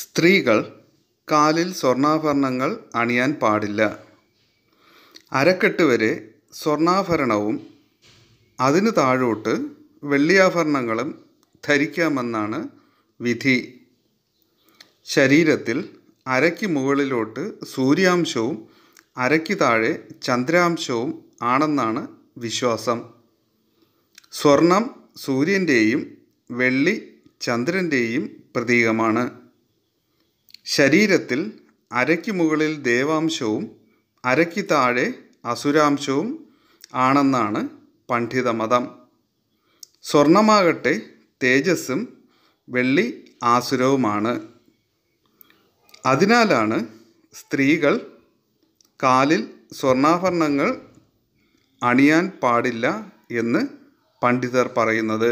സ്ത്രീകൾ കാലിൽ സ്വർണ്ണാഭരണങ്ങൾ അണിയാൻ പാടില്ല അരക്കെട്ട് വരെ സ്വർണ്ണാഭരണവും അതിന് താഴോട്ട് വെള്ളിയാഭരണങ്ങളും ധരിക്കാമെന്നാണ് വിധി ശരീരത്തിൽ അരയ്ക്ക് മുകളിലോട്ട് സൂര്യാംശവും അരയ്ക്ക് താഴെ ചന്ദ്രാംശവും ആണെന്നാണ് വിശ്വാസം സ്വർണം സൂര്യൻ്റെയും വെള്ളി ചന്ദ്രൻ്റെയും പ്രതീകമാണ് ശരീരത്തിൽ അരയ്ക്ക് മുകളിൽ ദേവാംശവും അരയ്ക്ക് താഴെ അസുരാംശവും ആണെന്നാണ് പണ്ഡിതമതം സ്വർണമാകട്ടെ തേജസ്സും വെള്ളി ആസുരവുമാണ് അതിനാലാണ് സ്ത്രീകൾ കാലിൽ സ്വർണ്ണാഭരണങ്ങൾ അണിയാൻ പാടില്ല എന്ന് പണ്ഡിതർ പറയുന്നത്